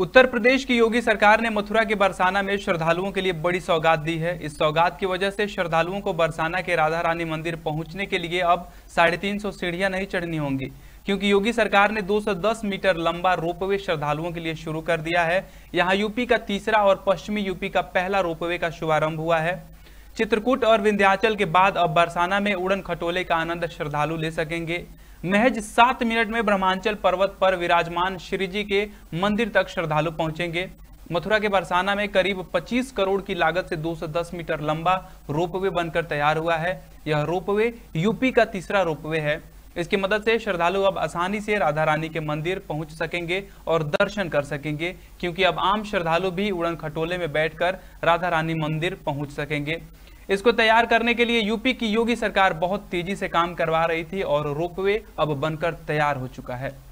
उत्तर प्रदेश की योगी सरकार ने मथुरा के बरसाना में श्रद्धालुओं के लिए बड़ी सौगात दी है इस सौगात की वजह से श्रद्धालुओं को बरसाना के राधा रानी मंदिर पहुंचने के लिए अब साढ़े तीन सौ सीढ़ियां नहीं चढ़नी होंगी क्योंकि योगी सरकार ने 210 मीटर लंबा रोपवे श्रद्धालुओं के लिए शुरू कर दिया है यहाँ यूपी का तीसरा और पश्चिमी यूपी का पहला रोपवे का शुभारंभ हुआ है चित्रकूट और विंध्याचल के बाद अब बरसाना में उड़न खटोले का आनंद श्रद्धालु ले सकेंगे महज सात मिनट में ब्रह्मांचल पर्वत पर विराजमान श्री जी के मंदिर तक श्रद्धालु पहुंचेंगे मथुरा के बरसाना में करीब 25 करोड़ की लागत से 210 मीटर लंबा रोपवे बनकर तैयार हुआ है यह रोपवे यूपी का तीसरा रोपवे है इसकी मदद से श्रद्धालु अब आसानी से राधा रानी के मंदिर पहुंच सकेंगे और दर्शन कर सकेंगे क्योंकि अब आम श्रद्धालु भी उड़न खटोले में बैठकर राधा रानी मंदिर पहुंच सकेंगे इसको तैयार करने के लिए यूपी की योगी सरकार बहुत तेजी से काम करवा रही थी और रोपवे अब बनकर तैयार हो चुका है